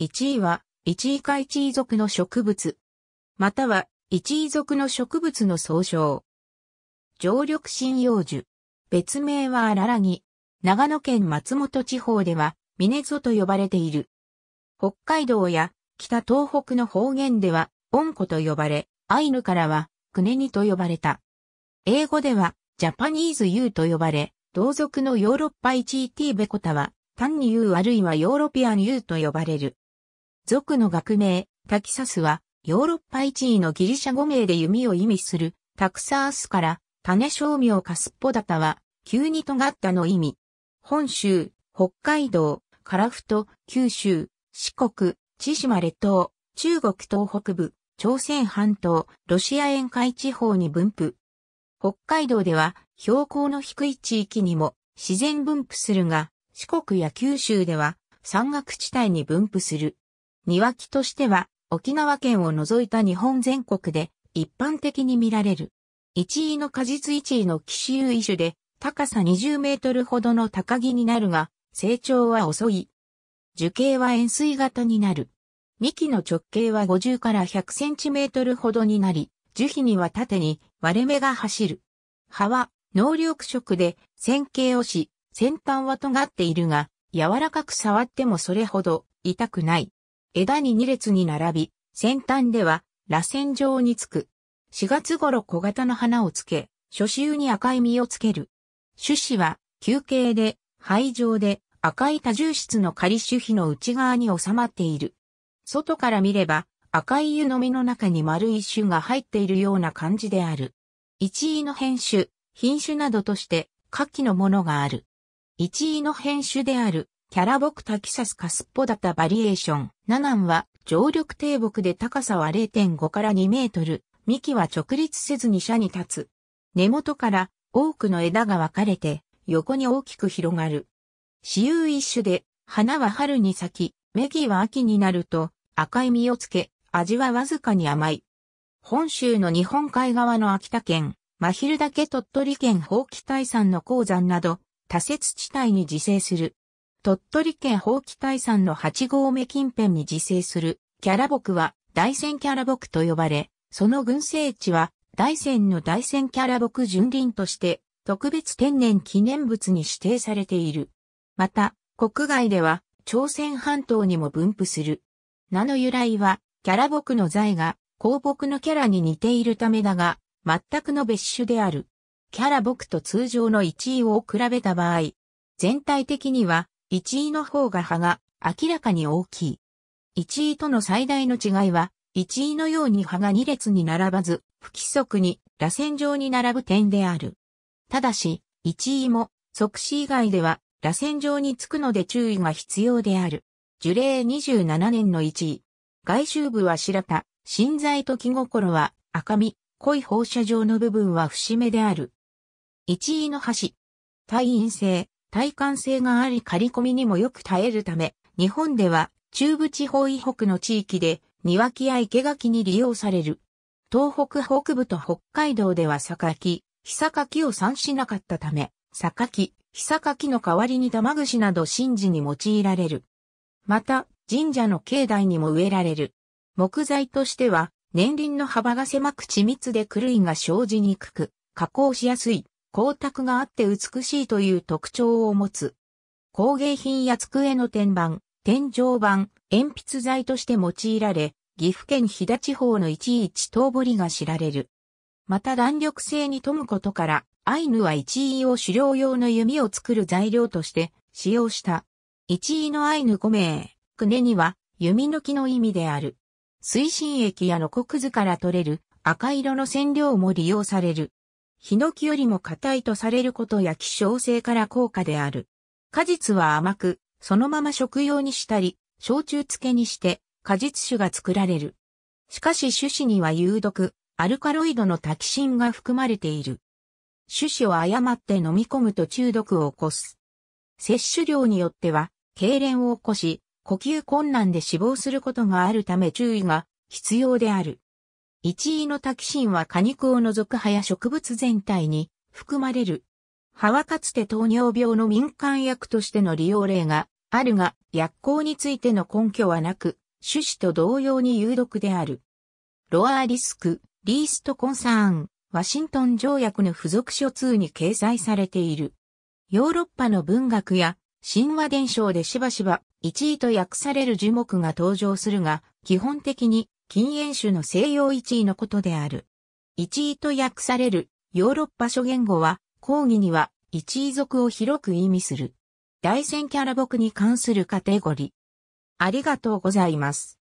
1位は、1位か1位属の植物。または、1位属の植物の総称。常緑針葉樹。別名は荒らぎ。長野県松本地方では、ミネゾと呼ばれている。北海道や北東北の方言では、オンコと呼ばれ、アイヌからは、クネニと呼ばれた。英語では、ジャパニーズユーと呼ばれ、同族のヨーロッパティーベコタは、単にユーあるいはヨーロピアンユーと呼ばれる。族の学名、タキサスは、ヨーロッパ1位のギリシャ語名で弓を意味する、タクサースから、種商名カスポダタは、急に尖ったの意味。本州、北海道、樺太、九州、四国、千島列島、中国東北部、朝鮮半島、ロシア沿海地方に分布。北海道では標高の低い地域にも自然分布するが、四国や九州では山岳地帯に分布する。庭木としては沖縄県を除いた日本全国で一般的に見られる。一位の果実一位の奇襲異種で高さ20メートルほどの高木になるが成長は遅い。樹形は円錐型になる。幹の直径は50から100センチメートルほどになり、樹皮には縦に割れ目が走る。葉は能力色で線形をし、先端は尖っているが、柔らかく触ってもそれほど痛くない。枝に2列に並び、先端では、螺旋状につく。4月頃小型の花をつけ、初秋に赤い実をつける。種子は、球形で、灰状で、赤い多重質の仮種皮の内側に収まっている。外から見れば、赤い湯の実の中に丸い種が入っているような感じである。一位の変種、品種などとして、下記のものがある。一位の変種である、キャラボクタキサスカスッポダタバリエーション。ナナンは常緑低木で高さは0.5から2メートル。幹は直立せずに斜に立つ。根元から多くの枝が分かれて横に大きく広がる。私有一種で花は春に咲き、メギは秋になると赤い実をつけ、味はわずかに甘い。本州の日本海側の秋田県、真昼岳鳥取県放棄大山の鉱山など多雪地帯に自生する。鳥取県宝器大山の8合目近辺に自生するキャラ木は大仙キャラ木と呼ばれ、その群生地は大仙の大仙キャラ木純林として特別天然記念物に指定されている。また、国外では朝鮮半島にも分布する。名の由来は、キャラ木の材が香木のキャラに似ているためだが、全くの別種である。キャラ木と通常の一位を比べた場合、全体的には1位の方が葉が明らかに大きい。1位との最大の違いは、1位のように葉が2列に並ばず、不規則に螺旋状に並ぶ点である。ただし、1位も即死以外では螺旋状につくので注意が必要である。樹齢27年の1位。外周部は白田、心材と気心は赤み、濃い放射状の部分は節目である。1位の端。退院性、耐寒性があり刈り込みにもよく耐えるため、日本では中部地方以北の地域で庭木や生垣に利用される。東北北部と北海道では榊、ひさかきを産しなかったため、榊、ひさかきの代わりに玉串など神事に用いられる。また、神社の境内にも植えられる。木材としては、年輪の幅が狭く緻密で狂いが生じにくく、加工しやすい光沢があって美しいという特徴を持つ。工芸品や机の天板、天井板、鉛筆材として用いられ、岐阜県飛騨地方の一一頭彫りが知られる。また弾力性に富むことから、アイヌは一位を狩猟用の弓を作る材料として使用した。一位のアイヌ5名、クネには弓の木の意味である。水深液やのコクズから取れる赤色の染料も利用される。ヒノキよりも硬いとされることや希少性から高価である。果実は甘く、そのまま食用にしたり、焼酎漬けにして果実酒が作られる。しかし種子には有毒、アルカロイドのタキシンが含まれている。種子を誤って飲み込むと中毒を起こす。摂取量によっては、痙攣を起こし、呼吸困難で死亡することがあるため注意が必要である。一位のタキシンは果肉を除く葉や植物全体に含まれる。葉はかつて糖尿病の民間薬としての利用例があるが、薬効についての根拠はなく、種子と同様に有毒である。ロアーリスク、リーストコンサーン、ワシントン条約の付属書2に掲載されている。ヨーロッパの文学や神話伝承でしばしば一位と訳される樹木が登場するが、基本的に禁煙種の西洋一位のことである。一位と訳されるヨーロッパ諸言語は、講義には一位族を広く意味する。大戦キャラ僕に関するカテゴリー。ありがとうございます。